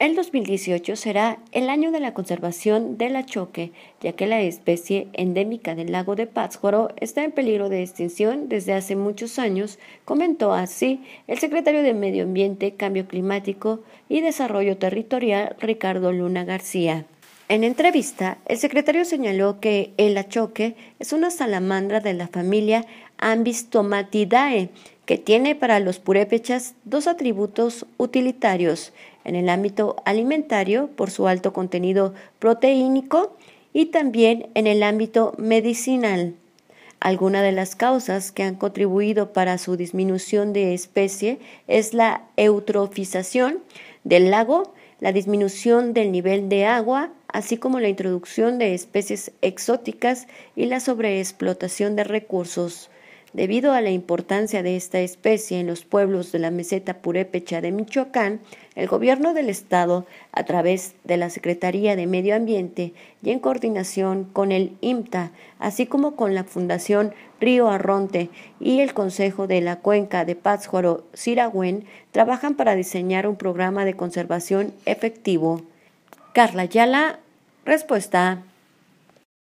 El 2018 será el año de la conservación del achoque, ya que la especie endémica del lago de Pátzcuaro está en peligro de extinción desde hace muchos años, comentó así el secretario de Medio Ambiente, Cambio Climático y Desarrollo Territorial, Ricardo Luna García. En entrevista, el secretario señaló que el achoque es una salamandra de la familia Ambistomatidae, que tiene para los purépechas dos atributos utilitarios, en el ámbito alimentario por su alto contenido proteínico y también en el ámbito medicinal. Algunas de las causas que han contribuido para su disminución de especie es la eutrofización del lago, la disminución del nivel de agua, así como la introducción de especies exóticas y la sobreexplotación de recursos. Debido a la importancia de esta especie en los pueblos de la meseta purépecha de Michoacán, el gobierno del estado, a través de la Secretaría de Medio Ambiente y en coordinación con el IMTA, así como con la Fundación Río Arronte y el Consejo de la Cuenca de Pátzcuaro Siragüen, trabajan para diseñar un programa de conservación efectivo. Carla Yala, respuesta.